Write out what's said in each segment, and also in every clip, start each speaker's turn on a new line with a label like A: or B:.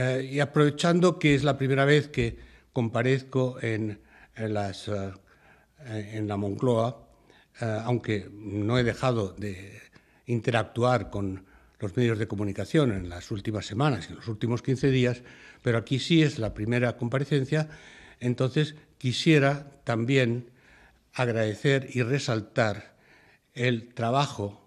A: Eh, y aprovechando que es la primera vez que comparezco en, eh, la Moncloa, eh, aunque no he dejado de interactuar con los medios de comunicación en las últimas semanas, en los últimos 15 días, pero aquí sí es la primera comparecencia, entonces quisiera también agradecer y resaltar el trabajo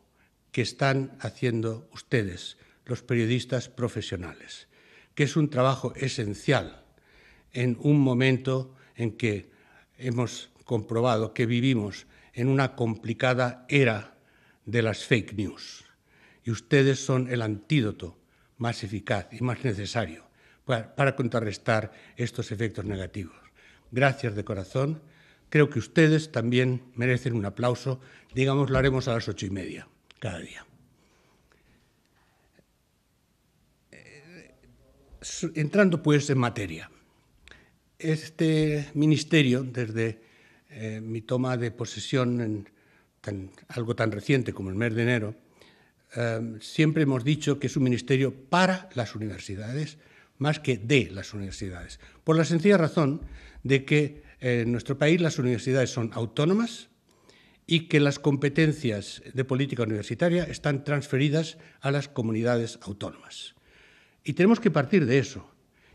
A: que están haciendo ustedes, los periodistas profesionales que es un trabajo esencial en un momento en que hemos comprobado que vivimos en una complicada era de las fake news. Y ustedes son el antídoto más eficaz y más necesario para, contrarrestar estos efectos negativos. Gracias de corazón. Creo que ustedes también merecen un aplauso. Digamos, lo haremos a las ocho y media cada día. entrando pues en materia. Este ministerio, desde eh, mi toma de posesión en algo tan reciente como el mes de enero, eh, siempre hemos dicho que es un ministerio para las universidades más que de las universidades, por la sencilla razón de que eh, en nuestro país las universidades son autónomas y que las competencias de política universitaria están transferidas a las comunidades autónomas. Y tenemos que partir de eso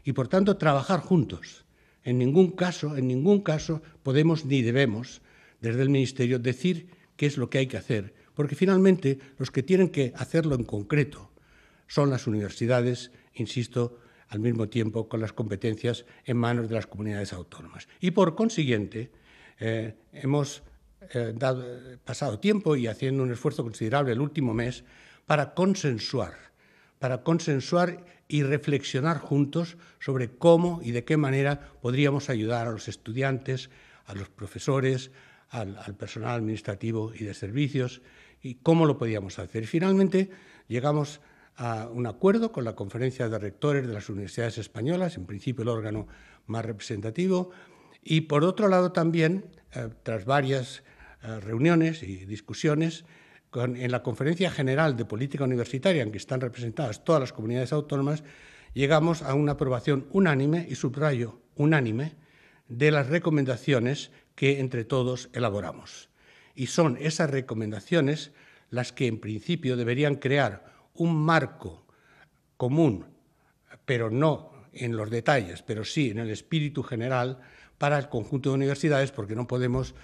A: y, por tanto, trabajar juntos. En ningún caso, en ningún caso podemos ni debemos, desde el Ministerio, decir qué es lo que hay que hacer, porque finalmente los que tienen que hacerlo en concreto son las universidades, insisto, al mismo tiempo con las competencias en manos de las comunidades autónomas. Y por consiguiente, eh, hemos eh, eh, pasado tiempo y haciendo un esfuerzo considerable el último mes para consensuar para consensuar y reflexionar juntos sobre cómo y de qué manera podríamos ayudar a los estudiantes, a los profesores, al, personal administrativo y de servicios, y cómo lo podíamos hacer. finalmente llegamos a un acuerdo con la Conferencia de Rectores de las Universidades Españolas, en principio el órgano más representativo, y por otro lado también, eh, tras varias eh, reuniones y discusiones, en la Conferencia General de Política Universitaria, en que están representadas todas las comunidades autónomas, llegamos a una aprobación unánime, y subrayo unánime, de las recomendaciones que entre todos elaboramos. Y son esas recomendaciones las que en principio deberían crear un marco común, pero no en los detalles, pero sí en el espíritu general para el conjunto de universidades, porque no podemos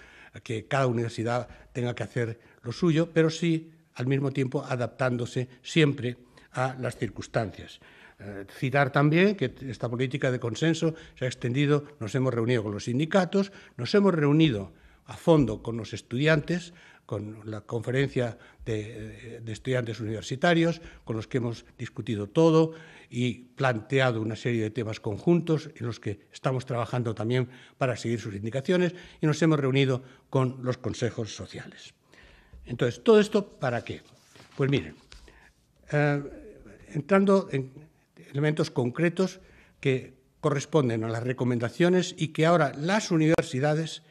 A: que cada universidad tenga que hacer lo suyo, pero sí al mismo tiempo adaptándose siempre a las circunstancias. Eh, citar también que esta política de consenso se ha extendido, nos hemos reunido con los sindicatos, nos hemos reunido a fondo con los estudiantes, con la conferencia eh, de, estudiantes universitarios, con los que hemos discutido todo y planteado una serie de temas conjuntos en los que estamos trabajando también para seguir sus indicaciones y nos hemos reunido con los consejos sociales. Entonces, ¿todo esto para qué? Pues miren, eh, entrando en elementos concretos que corresponden a las recomendaciones y que ahora las universidades,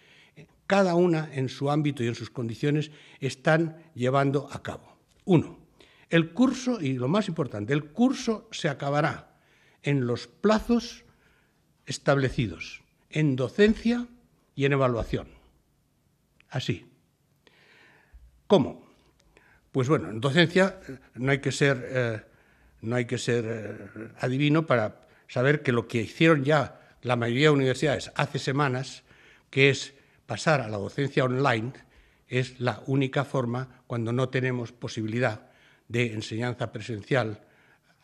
A: cada una en su ámbito y en sus condiciones, están llevando a cabo. Uno, el curso, y lo más importante, el curso se acabará en los plazos establecidos en docencia y en evaluación. Así. ¿Cómo? Pues bueno, en docencia eh, no hay que ser, eh, no hay que ser eh, adivino para saber que lo que hicieron ya la mayoría de universidades hace semanas, que es pasar a la docencia online, es la única forma cuando no tenemos posibilidad de enseñanza presencial,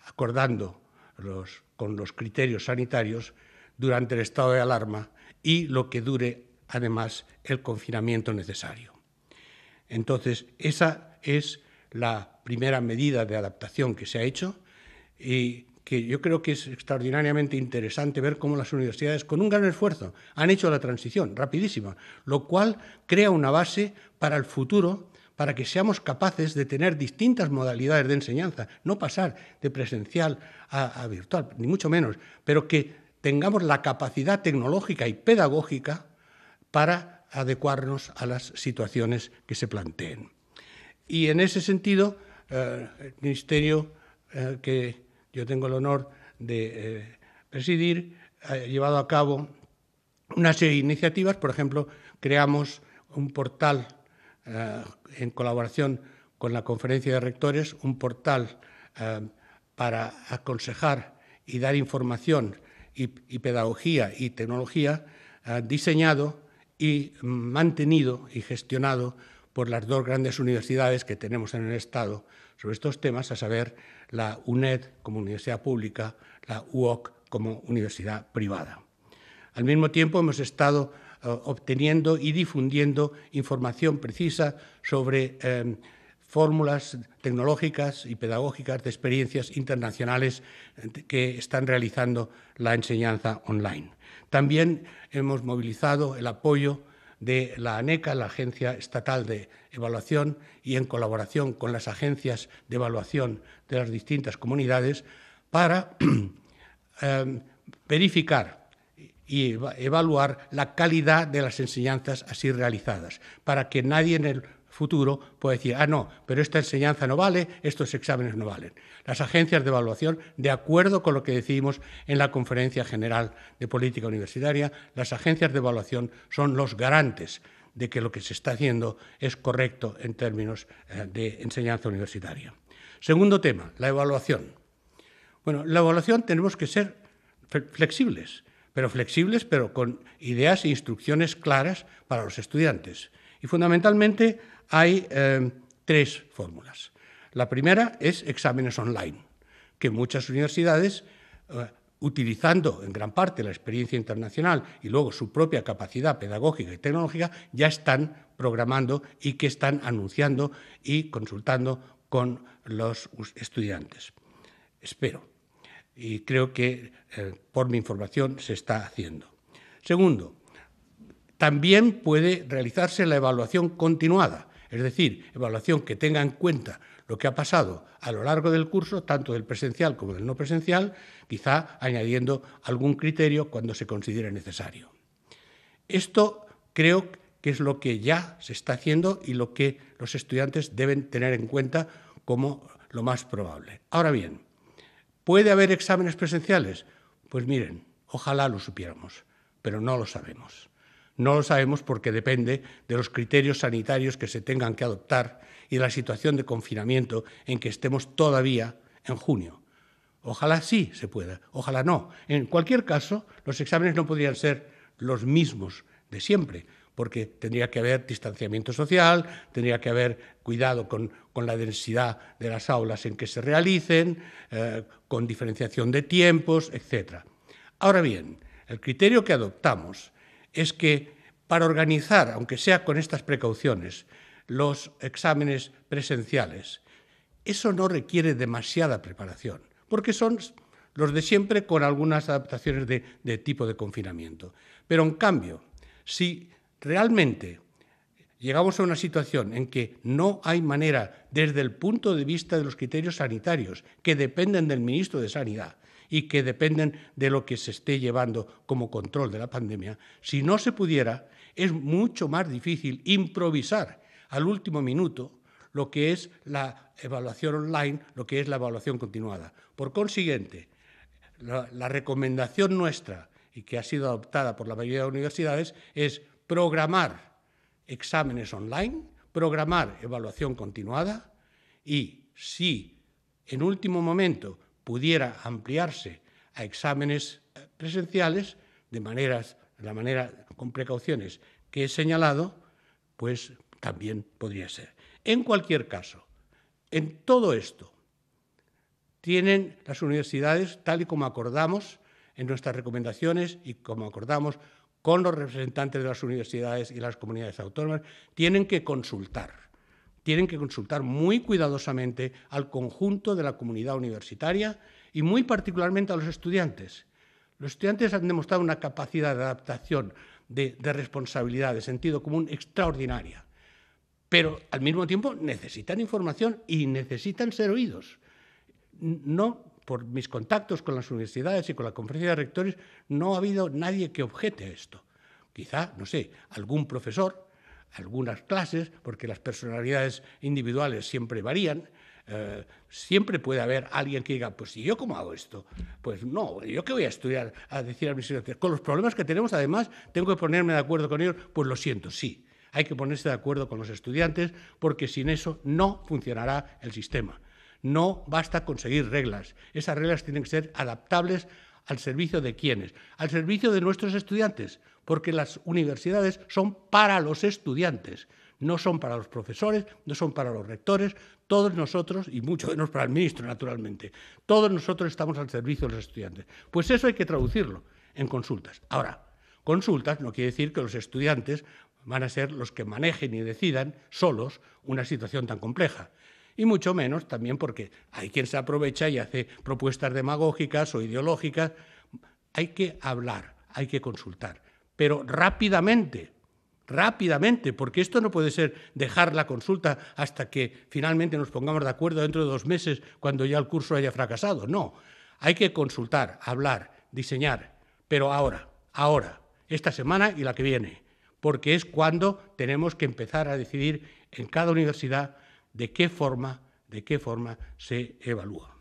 A: acordando los, con los criterios sanitarios durante el estado de alarma y lo que dure además el confinamiento necesario. Entonces, esa es la primera medida de adaptación que se ha hecho y que yo creo que es extraordinariamente interesante ver cómo las universidades, con un gran esfuerzo, han hecho la transición rapidísima, lo cual crea una base para el futuro, para que seamos capaces de tener distintas modalidades de enseñanza, no pasar de presencial a, virtual, ni mucho menos, pero que tengamos la capacidad tecnológica y pedagógica para adecuarnos a las situaciones que se planteen. Y en ese sentido, eh, el ministerio eh, que yo tengo el honor de eh, presidir ha llevado a cabo una serie de iniciativas. Por ejemplo, creamos un portal en colaboración con la Conferencia de Rectores, un portal para aconsejar y dar información y pedagogía y tecnología diseñado y mantenido y gestionado por las dos grandes universidades que tenemos en el Estado sobre estos temas, a saber, la UNED como universidad pública, la UOC como universidad privada. Al mismo tiempo, hemos estado eh, obteniendo y difundiendo información precisa sobre em, fórmulas tecnológicas y pedagógicas de experiencias internacionales eh, que están realizando la enseñanza online. También hemos movilizado el apoyo de la ANECA, la Agencia Estatal de Evaluación, y en colaboración con las agencias de evaluación de las distintas comunidades, para em, verificar y evaluar la calidad de las enseñanzas así realizadas, para que nadie en el futuro puede decir, ah, no, pero esta enseñanza no vale, estos exámenes no valen. Las agencias de evaluación, de acuerdo con lo que decimos en la Conferencia General de Política Universitaria, las agencias de evaluación son los garantes de que lo que se está haciendo es correcto en términos eh, de enseñanza universitaria. Segundo tema, la evaluación. Bueno, la evaluación tenemos que ser flexibles, pero flexibles, pero con ideas e instrucciones claras para los estudiantes. Y fundamentalmente hay eh, tres fórmulas. La primera es exámenes online, que muchas universidades, eh, utilizando en gran parte la experiencia internacional y luego su propia capacidad pedagógica y tecnológica, ya están programando y que están anunciando y consultando con los estudiantes. Espero y creo que eh, por mi información se está haciendo. Segundo, también puede realizarse la evaluación continuada, es decir, evaluación que tenga en cuenta lo que ha pasado a lo largo del curso, tanto del presencial como del no presencial, quizá añadiendo algún criterio cuando se considere necesario. Esto creo que es lo que ya se está haciendo y lo que los estudiantes deben tener en cuenta como lo más probable. Ahora bien, ¿puede haber exámenes presenciales? Pues miren, ojalá lo supiéramos, pero no lo sabemos. No lo sabemos porque depende de los criterios sanitarios que se tengan que adoptar y de la situación de confinamiento en que estemos todavía en junio. Ojalá sí se pueda, ojalá no. En cualquier caso, los exámenes no podrían ser los mismos de siempre, porque tendría que haber distanciamiento social, tendría que haber cuidado con, la densidad de las aulas en que se realicen, eh, con diferenciación de tiempos, etc. Ahora bien, el criterio que adoptamos es que para organizar, aunque sea con estas precauciones, los exámenes presenciales, eso no requiere demasiada preparación, porque son los de siempre con algunas adaptaciones de, tipo de confinamiento. Pero en cambio, si realmente llegamos a una situación en que no hay manera, desde el punto de vista de los criterios sanitarios, que dependen del ministro de Sanidad, y que dependen de lo que se esté llevando como control de la pandemia, si no se pudiera, es mucho más difícil improvisar al último minuto lo que es la evaluación online, lo que es la evaluación continuada. Por consiguiente, la, recomendación nuestra y que ha sido adoptada por la mayoría de universidades es programar exámenes online, programar evaluación continuada y si en último momento pudiera ampliarse a exámenes eh, presenciales de la manera con precauciones que he señalado, pues también podría ser. En cualquier caso, en todo esto tienen las universidades, tal y como acordamos en nuestras recomendaciones y como acordamos con los representantes de las universidades y las comunidades autónomas, tienen que consultar tienen que consultar muy cuidadosamente al conjunto de la comunidad universitaria y muy particularmente a los estudiantes. Los estudiantes han demostrado una capacidad de adaptación, de, responsabilidad, de sentido común extraordinaria, pero al mismo tiempo necesitan información y necesitan ser oídos. No por mis contactos con las universidades y con la conferencia de rectores, no ha habido nadie que objete esto. Quizá, no sé, algún profesor algunas clases, porque las personalidades individuales siempre varían, eh, siempre puede haber alguien que diga, pues ¿y yo cómo hago esto? Pues no, ¿yo qué voy a estudiar? A decir a con los problemas que tenemos además, tengo que ponerme de acuerdo con ellos, pues lo siento, sí, hay que ponerse de acuerdo con los estudiantes porque sin eso no funcionará el sistema. No basta conseguir reglas, esas reglas tienen que ser adaptables ¿Al servicio de quiénes? Al servicio de nuestros estudiantes, porque las universidades son para los estudiantes, no son para los profesores, no son para los rectores, todos nosotros, y mucho menos para el ministro, naturalmente, todos nosotros estamos al servicio de los estudiantes. Pues eso hay que traducirlo en consultas. Ahora, consultas no quiere decir que los estudiantes van a ser los que manejen y decidan solos una situación tan compleja y mucho menos también porque hay quien se aprovecha y hace propuestas demagógicas o ideológicas. Hay que hablar, hay que consultar, pero rápidamente, rápidamente, porque esto no puede ser dejar la consulta hasta que finalmente nos pongamos de acuerdo dentro de dos meses cuando ya el curso haya fracasado. No, hay que consultar, hablar, diseñar, pero ahora, ahora, esta semana y la que viene, porque es cuando tenemos que empezar a decidir en cada universidad de qué forma, de qué forma se evalúa.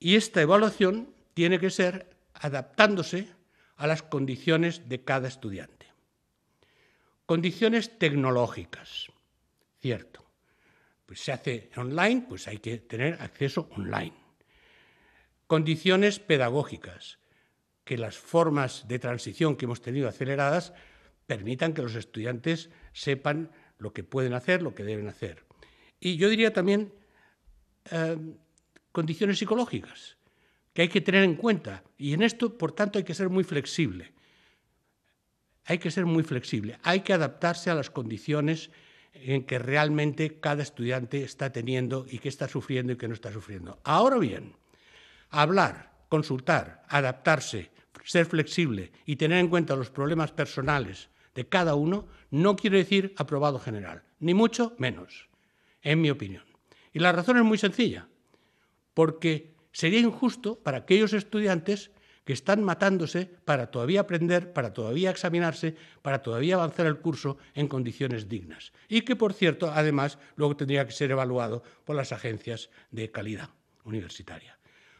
A: Y esta evaluación tiene que ser adaptándose a las condiciones de cada estudiante. Condiciones tecnológicas, cierto. Pues se hace online, pues hay que tener acceso online. Condiciones pedagógicas, que las formas de transición que hemos tenido aceleradas permitan que los estudiantes sepan lo que pueden hacer, lo que deben hacer. Y yo diría también eh, condiciones psicológicas que hay que tener en cuenta. Y en esto, por tanto, hay que ser muy flexible. Hay que ser muy flexible. Hay que adaptarse a las condiciones en que realmente cada estudiante está teniendo y que está sufriendo y que no está sufriendo. Ahora bien, hablar, consultar, adaptarse, ser flexible y tener en cuenta los problemas personales de cada uno no quiere decir aprobado general, ni mucho menos, en mi opinión. Y la razón es muy sencilla, porque sería injusto para aquellos estudiantes que están matándose para todavía aprender, para todavía examinarse, para todavía avanzar el curso en condiciones dignas. Y que, por cierto, además, luego tendría que ser evaluado por las agencias de calidad universitaria.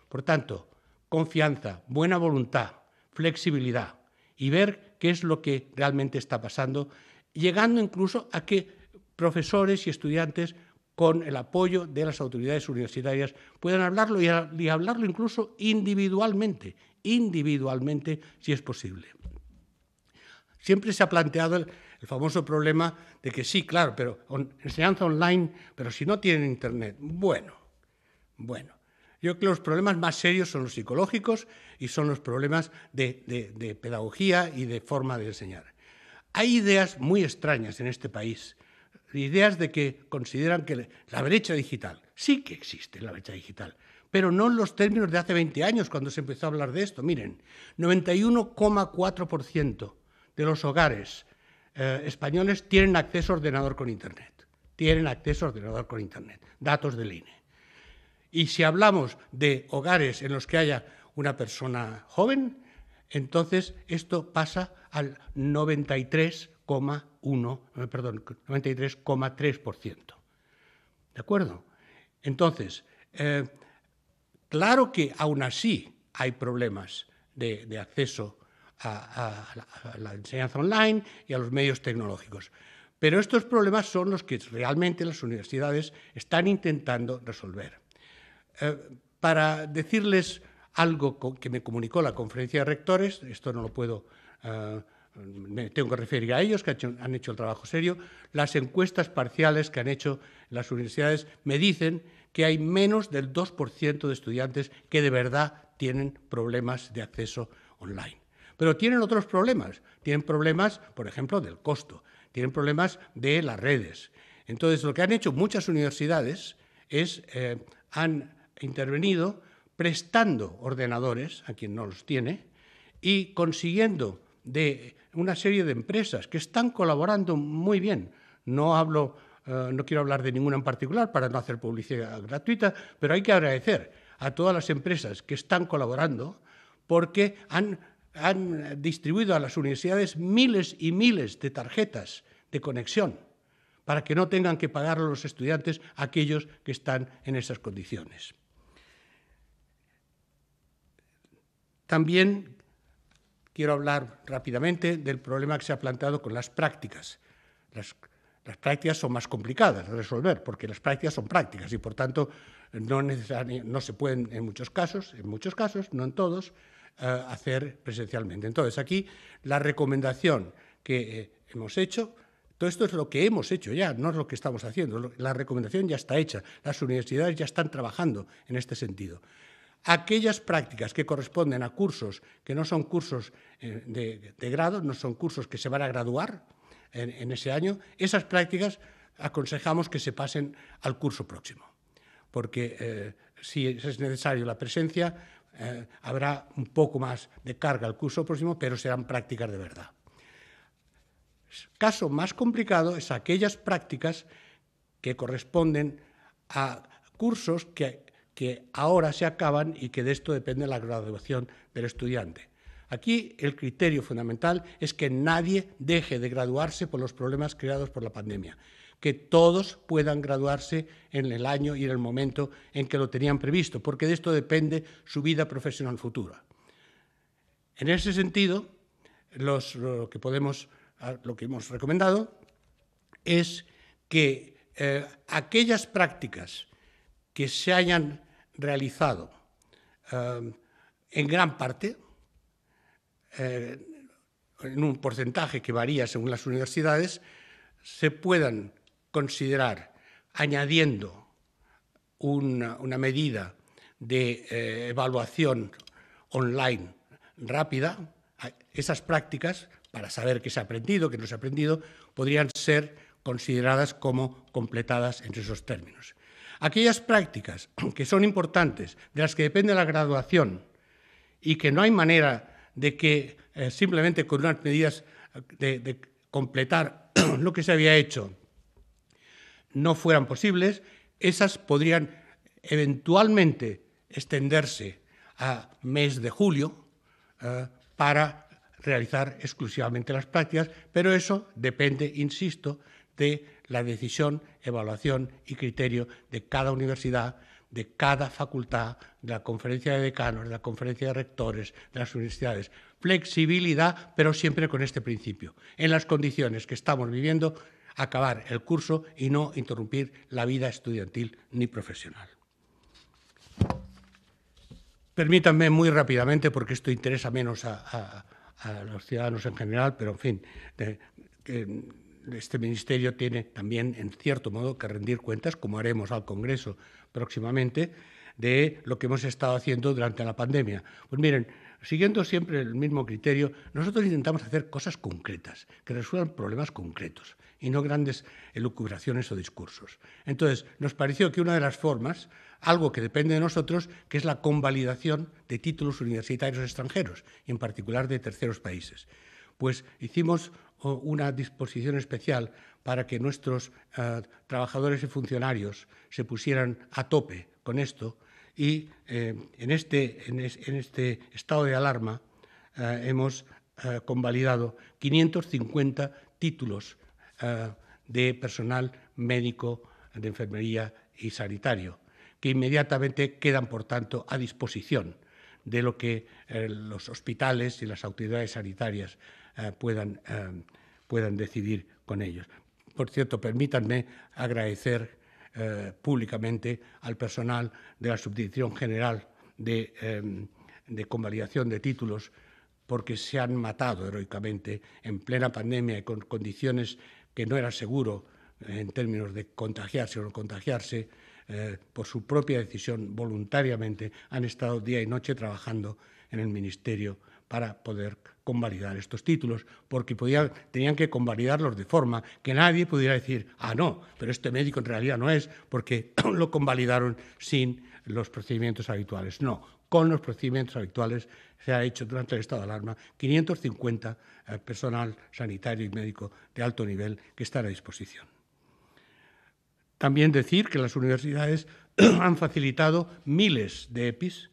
A: Por tanto, confianza, buena voluntad, flexibilidad y ver qué es lo que realmente está pasando, llegando incluso a que profesores y estudiantes con el apoyo de las autoridades universitarias puedan hablarlo y, hablarlo incluso individualmente, individualmente si es posible. Siempre se ha planteado el, famoso problema de que sí, claro, pero enseñanza online, pero si no tienen internet. Bueno, bueno. Yo creo que los problemas más serios son los psicológicos y son los problemas de, pedagogía y de forma de enseñar. Hay ideas muy extrañas en este país, ideas de que consideran que la brecha digital, sí que existe la brecha digital, pero no en los términos de hace 20 años cuando se empezó a hablar de esto. Miren, 91,4% de los hogares eh, españoles tienen acceso a ordenador con Internet. Tienen acceso a ordenador con Internet. Datos del INE. Y si hablamos de hogares en los que haya una persona joven, entonces esto pasa al 93,1, eh, perdón, 93,3%. ¿De acuerdo? Entonces, eh, claro que aún así hay problemas de, acceso a, la, enseñanza online y a los medios tecnológicos. Pero estos problemas son los que realmente las universidades están intentando resolver. Eh, para decirles algo que me comunicó la conferencia de rectores, esto no lo puedo, eh, me tengo que referir a ellos, que han hecho, el trabajo serio, las encuestas parciales que han hecho las universidades me dicen que hay menos del 2% de estudiantes que de verdad tienen problemas de acceso online. Pero tienen otros problemas, tienen problemas, por ejemplo, del costo, tienen problemas de las redes. Entonces, lo que han hecho muchas universidades es, eh, han intervenido prestando ordenadores a quien no los tiene y consiguiendo de una serie de empresas que están colaborando muy bien. No hablo, eh, no quiero hablar de ninguna en particular para no hacer publicidad gratuita, pero hay que agradecer a todas las empresas que están colaborando porque han, han distribuido a las universidades miles y miles de tarjetas de conexión para que no tengan que pagar a los estudiantes aquellos que están en esas condiciones. También quiero hablar rápidamente del problema que se ha planteado con las prácticas. Las, prácticas son más complicadas de resolver porque las prácticas son prácticas y por tanto no, se pueden en muchos casos, en muchos casos, no en todos, eh, hacer presencialmente. Entonces aquí la recomendación que eh, hemos hecho, todo esto es lo que hemos hecho ya, no es lo que estamos haciendo, la recomendación ya está hecha, las universidades ya están trabajando en este sentido aquellas prácticas que corresponden a cursos que no son cursos eh, de, grado, no son cursos que se van a graduar en, ese año, esas prácticas aconsejamos que se pasen al curso próximo, porque eh, si es necesario la presencia, eh, habrá un poco más de carga al curso próximo, pero serán prácticas de verdad. Caso más complicado es aquellas prácticas que corresponden a cursos que que ahora se acaban y que de esto depende la graduación del estudiante. Aquí el criterio fundamental es que nadie deje de graduarse por los problemas creados por la pandemia, que todos puedan graduarse en el año y en el momento en que lo tenían previsto, porque de esto depende su vida profesional futura. En ese sentido, lo, que podemos, ah, lo que hemos recomendado es que eh, aquellas prácticas que se hayan realizado eh, en gran parte, eh, en un porcentaje que varía según las universidades, se puedan considerar añadiendo una, medida de eh, evaluación online rápida, esas prácticas, para saber qué se ha aprendido, qué no se ha aprendido, podrían ser consideradas como completadas entre esos términos. Aquellas prácticas que son importantes, de las que depende la graduación y que no hay manera de que eh, simplemente con unas medidas eh, de, completar lo que se había hecho no fueran posibles, esas podrían eventualmente extenderse a mes de julio eh, para realizar exclusivamente las prácticas, pero eso depende, insisto, de la decisión, evaluación y criterio de cada universidad, de cada facultad, de la conferencia de decanos, de la conferencia de rectores, de las universidades. Flexibilidad, pero siempre con este principio. En las condiciones que estamos viviendo, acabar el curso y no interrumpir la vida estudiantil ni profesional. Permítanme muy rápidamente, porque esto interesa menos a, los ciudadanos en general, pero en fin, este ministerio tiene también, en cierto modo, que rendir cuentas, como haremos al Congreso próximamente, de lo que hemos estado haciendo durante la pandemia. Pues miren, siguiendo siempre el mismo criterio, nosotros intentamos hacer cosas concretas, que resuelvan problemas concretos y no grandes elucubraciones o discursos. Entonces, nos pareció que una de las formas, algo que depende de nosotros, que es la convalidación de títulos universitarios extranjeros, y en particular de terceros países. Pues hicimos una disposición especial para que nuestros eh, trabajadores y funcionarios se pusieran a tope con esto y eh, en, este, en, este, estado de alarma eh, hemos convalidado 550 títulos de personal médico de enfermería y sanitario, que inmediatamente quedan, por tanto, a disposición de lo que los hospitales y las autoridades sanitarias eh, puedan, eh, puedan decidir con ellos. Por cierto, permítanme agradecer eh, públicamente al personal de la Subdirección General de, em, de Convalidación de Títulos, porque se han matado heroicamente en plena pandemia y con condiciones que no era seguro en términos de contagiarse o no contagiarse, por su propia decisión, voluntariamente, han estado día y noche trabajando en el Ministerio para poder convalidar estos títulos, porque tenían que convalidarlos de forma que nadie pudiera decir, ah, no, pero este médico en realidad no es, porque lo convalidaron sin los procedimientos habituales. No, con los procedimientos habituales se ha hecho durante el estado de alarma 550 eh, personal sanitario y médico de alto nivel que están a disposición. También decir que las universidades han facilitado miles de EPIs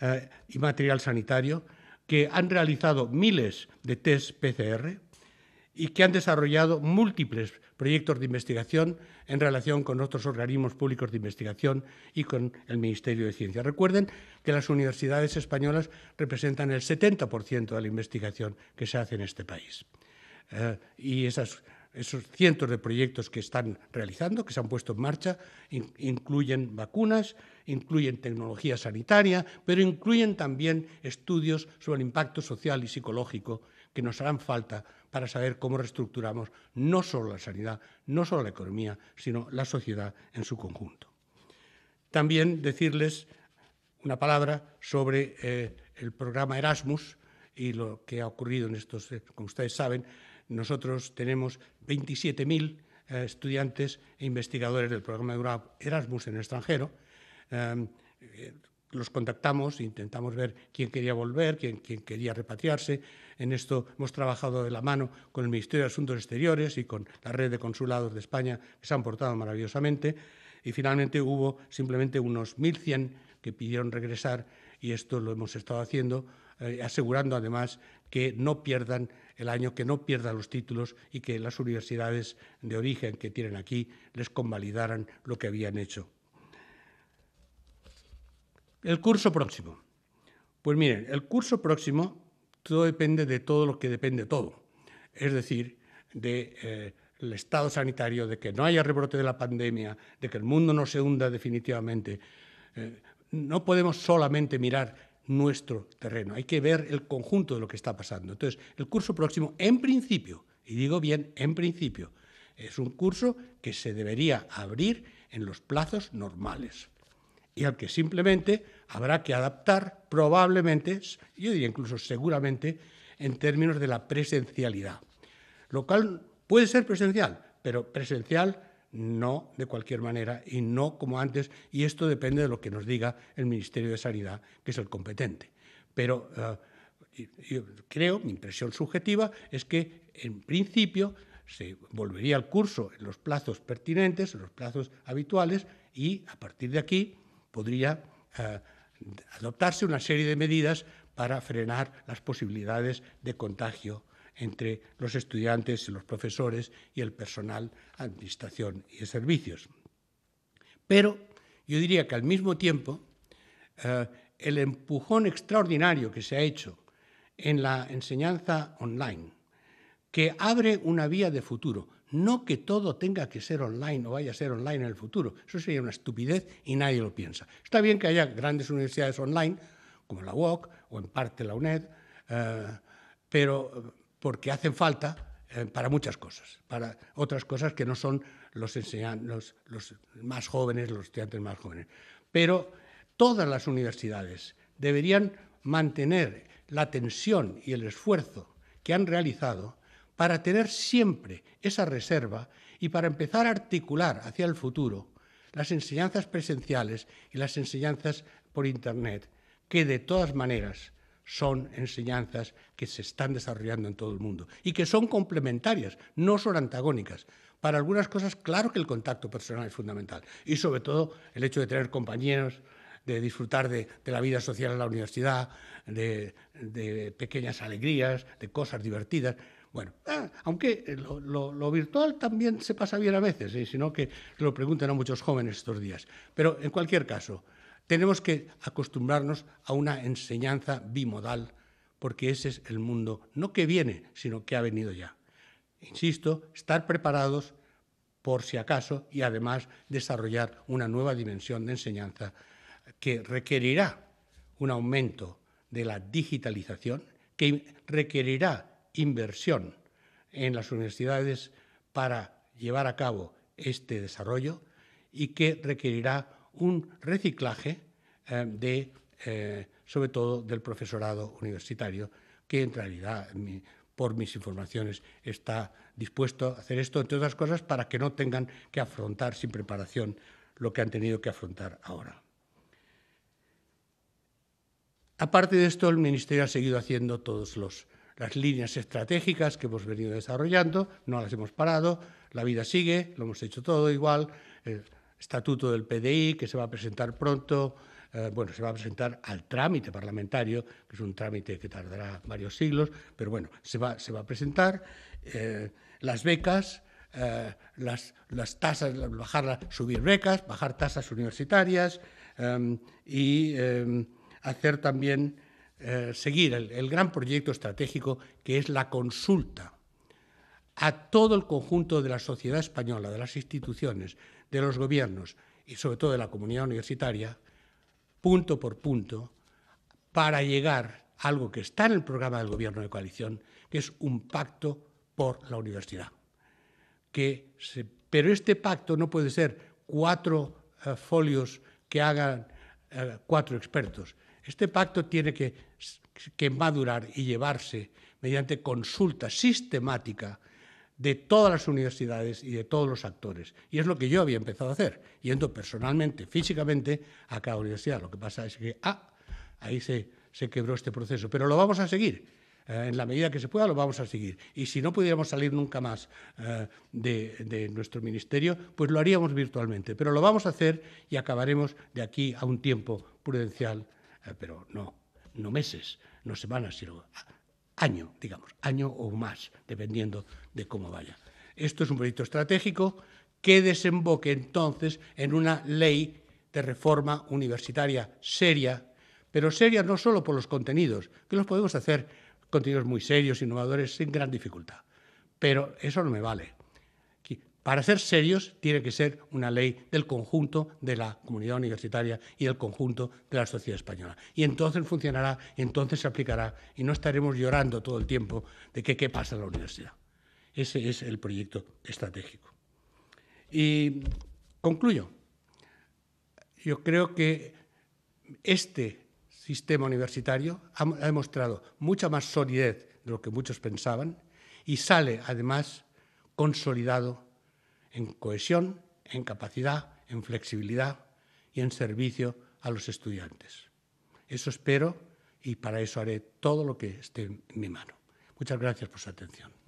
A: eh, y material sanitario que han realizado miles de test PCR y que han desarrollado múltiples proyectos de investigación en relación con otros organismos públicos de investigación y con el Ministerio de Ciencia. Recuerden que las universidades españolas representan el 70% de la investigación que se hace en este país. Eh, y esos cientos de proyectos que están realizando, que se han puesto en marcha, incluyen vacunas, incluyen tecnología sanitaria, pero incluyen también estudios sobre el impacto social y psicológico que nos harán falta para saber cómo reestructuramos no solo la sanidad, no solo la economía, sino la sociedad en su conjunto. También decirles una palabra sobre eh, el programa Erasmus y lo que ha ocurrido en estos, eh, como ustedes saben, nosotros tenemos 27.000 eh, estudiantes e investigadores del programa Erasmus en el extranjero, Em, eh, los contactamos, intentamos ver quién quería volver, quién, quería repatriarse. En esto hemos trabajado de la mano con el Ministerio de Asuntos Exteriores y con la red de consulados de España, que se han portado maravillosamente. Y finalmente hubo simplemente unos 1.100 que pidieron regresar y esto lo hemos estado haciendo, eh, asegurando además que no pierdan el año, que no pierdan los títulos y que las universidades de origen que tienen aquí les convalidaran lo que habían hecho. El curso próximo. Pues miren, el curso próximo todo depende de todo lo que depende todo. Es decir, de... Eh, el estado sanitario, de que no haya rebrote de la pandemia, de que el mundo no se hunda definitivamente. Eh, no podemos solamente mirar nuestro terreno, hay que ver el conjunto de lo que está pasando. Entonces, el curso próximo, en principio, y digo bien, en principio, es un curso que se debería abrir en los plazos normales y al que simplemente habrá que adaptar probablemente, yo diría incluso seguramente, en términos de la presencialidad. Lo cual puede ser presencial, pero presencial no de cualquier manera y no como antes, y esto depende de lo que nos diga el Ministerio de Sanidad, que es el competente. Pero eh, yo creo, mi impresión subjetiva, es que en principio se volvería al curso en los plazos pertinentes, en los plazos habituales, y a partir de aquí podría eh, adoptarse una serie de medidas para frenar las posibilidades de contagio entre los estudiantes, y los profesores y el personal administración y servicios. Pero yo diría que al mismo tiempo eh, el empujón extraordinario que se ha hecho en la enseñanza online, que abre una vía de futuro, no que todo tenga que ser online o vaya a ser online en el futuro. Eso sería una estupidez y nadie lo piensa. Está bien que haya grandes universidades online, como la UOC o en parte la UNED, eh, pero porque hacen falta eh, para muchas cosas, para otras cosas que no son los, los más jóvenes, los estudiantes más jóvenes. Pero todas las universidades deberían mantener la tensión y el esfuerzo que han realizado para tener siempre esa reserva y para empezar a articular hacia el futuro las enseñanzas presenciales y las enseñanzas por Internet, que de todas maneras son enseñanzas que se están desarrollando en todo el mundo y que son complementarias, no son antagónicas. Para algunas cosas, claro que el contacto personal es fundamental y sobre todo el hecho de tener compañeros, de disfrutar de, la vida social en la universidad, de pequeñas alegrías, de cosas divertidas. Bueno, ah, aunque lo, virtual también se pasa bien a veces, ¿eh? sino que lo preguntan a muchos jóvenes estos días. Pero en cualquier caso, tenemos que acostumbrarnos a una enseñanza bimodal, porque ese es el mundo, no que viene, sino que ha venido ya. Insisto, estar preparados por si acaso y además desarrollar una nueva dimensión de enseñanza que requerirá un aumento de la digitalización, que requerirá inversión en las universidades para llevar a cabo este desarrollo y que requerirá un reciclaje eh, de, eh, sobre todo del profesorado universitario, que en realidad, por mis informaciones, está dispuesto a hacer esto, entre otras cosas, para que no tengan que afrontar sin preparación lo que han tenido que afrontar ahora. Aparte de esto, el Ministerio ha seguido haciendo todos los las líneas estratégicas que hemos venido desarrollando, no las hemos parado, la vida sigue, lo hemos hecho todo igual, el estatuto del PDI que se va a presentar pronto, eh, bueno, se va a presentar al trámite parlamentario, que es un trámite que tardará varios siglos, pero bueno, se va, se va a presentar, eh, las becas, eh, las, las, tasas, bajar, subir becas, bajar tasas universitarias em, y em, hacer también eh, seguir el, gran proyecto estratégico que es la consulta a todo el conjunto de la sociedad española, de las instituciones, de los gobiernos y sobre todo de la comunidad universitaria, punto por punto, para llegar a algo que está en el programa del gobierno de coalición, que es un pacto por la universidad. Que pero este pacto no puede ser cuatro eh, folios que hagan eh, cuatro expertos. Este pacto tiene que que madurar y llevarse mediante consulta sistemática de todas las universidades y de todos los actores. Y es lo que yo había empezado a hacer, yendo personalmente, físicamente, a cada universidad. Lo que pasa es que, ah, ahí se, se quebró este proceso. Pero lo vamos a seguir. Eh, en la medida que se pueda, lo vamos a seguir. Y si no pudiéramos salir nunca más eh, de, nuestro ministerio, pues lo haríamos virtualmente. Pero lo vamos a hacer y acabaremos de aquí a un tiempo prudencial, eh, pero no no meses, no semanas, sino año, digamos, año o más, dependiendo de cómo vaya. Esto es un proyecto estratégico que desemboque entonces en una ley de reforma universitaria seria, pero seria no solo por los contenidos, que los podemos hacer contenidos muy serios, innovadores, sin gran dificultad. Pero eso no me vale para ser serios, tiene que ser una ley del conjunto de la comunidad universitaria y del conjunto de la sociedad española. Y entonces funcionará, entonces se aplicará y no estaremos llorando todo el tiempo de qué pasa en la universidad. Ese es el proyecto estratégico. Y concluyo. Yo creo que este sistema universitario ha demostrado mucha más solidez de lo que muchos pensaban y sale además consolidado en cohesión, en capacidad, en flexibilidad y en servicio a los estudiantes. Eso espero y para eso haré todo lo que esté en mi mano. Muchas gracias por su atención.